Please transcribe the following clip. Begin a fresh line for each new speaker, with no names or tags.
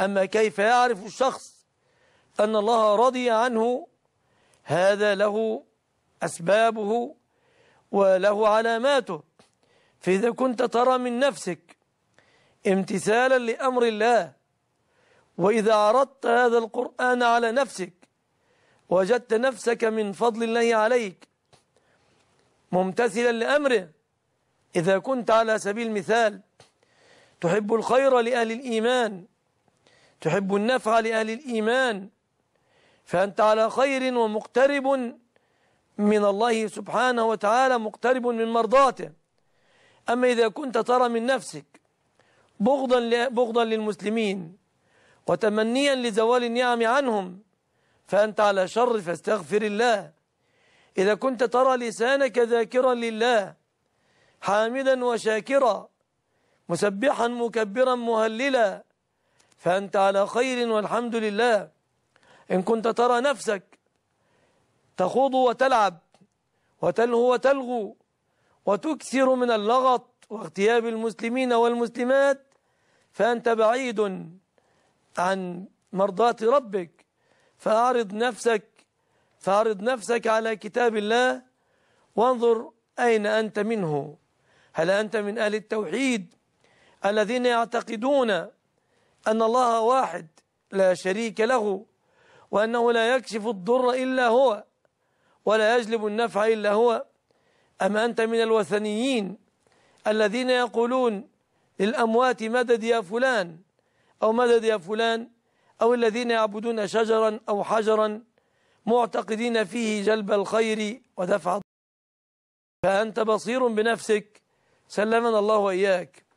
أما كيف يعرف الشخص أن الله رضي عنه هذا له أسبابه وله علاماته فإذا كنت ترى من نفسك امتثالا لأمر الله وإذا عرضت هذا القرآن على نفسك وجدت نفسك من فضل الله عليك ممتثلا لأمره إذا كنت على سبيل المثال تحب الخير لأهل الإيمان تحب النفع لأهل الإيمان فأنت على خير ومقترب من الله سبحانه وتعالى مقترب من مرضاته أما إذا كنت ترى من نفسك بغضا, بغضا للمسلمين وتمنيا لزوال النعم عنهم فأنت على شر فاستغفر الله إذا كنت ترى لسانك ذاكرا لله حامدا وشاكرا مسبحا مكبرا مهللا فأنت على خير والحمد لله إن كنت ترى نفسك تخوض وتلعب وتلهو وتلغو وتكثر من اللغط واغتياب المسلمين والمسلمات فأنت بعيد عن مرضاة ربك فأعرض نفسك فأعرض نفسك على كتاب الله وانظر أين أنت منه هل أنت من أهل التوحيد الذين يعتقدون أن الله واحد لا شريك له وأنه لا يكشف الضر إلا هو ولا يجلب النفع إلا هو أم أنت من الوثنيين الذين يقولون للأموات مدد يا فلان أو مدد يا فلان أو الذين يعبدون شجرا أو حجرا معتقدين فيه جلب الخير ودفع فأنت بصير بنفسك سلمنا الله وإياك